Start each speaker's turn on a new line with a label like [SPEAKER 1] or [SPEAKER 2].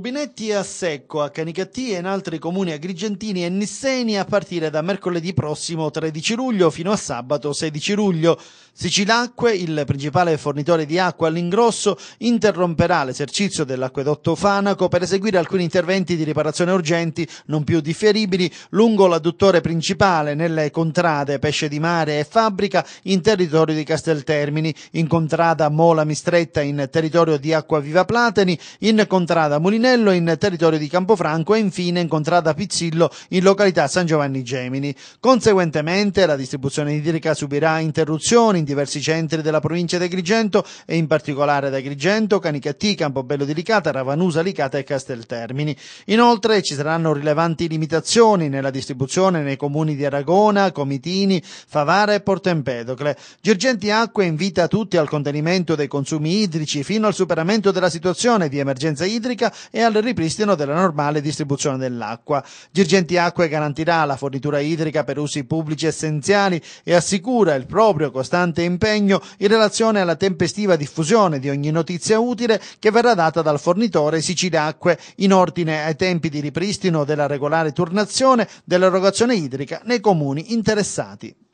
[SPEAKER 1] Rubinetti a secco a Canicattì e in altri comuni agrigentini e nisseni a partire da mercoledì prossimo 13 luglio fino a sabato 16 luglio. Sicilacque, il principale fornitore di acqua all'ingrosso, interromperà l'esercizio dell'acquedotto Fanaco per eseguire alcuni interventi di riparazione urgenti non più differibili lungo l'adduttore principale nelle contrade Pesce di Mare e Fabbrica in territorio di Casteltermini, in contrada Mola Mistretta in territorio di Acqua Viva Plateni, in contrada Mulinetti Brunello in territorio di Campofranco e infine in contrada Pizzillo in località San Giovanni Gemini. Conseguentemente la distribuzione idrica subirà interruzioni in diversi centri della provincia di Agrigento e in particolare ad Agrigento, Canicattì, Campobello di Licata, Ravanusa, Licata e Casteltermini. Inoltre ci saranno rilevanti limitazioni nella distribuzione nei comuni di Aragona, Comitini, Favara e Portempedocle. Girgenti Acque invita tutti al contenimento dei consumi idrici fino al superamento della situazione di emergenza idrica e e al ripristino della normale distribuzione dell'acqua. Girgenti Acque garantirà la fornitura idrica per usi pubblici essenziali e assicura il proprio costante impegno in relazione alla tempestiva diffusione di ogni notizia utile che verrà data dal fornitore Sicilacque in ordine ai tempi di ripristino della regolare turnazione dell'erogazione idrica nei comuni interessati.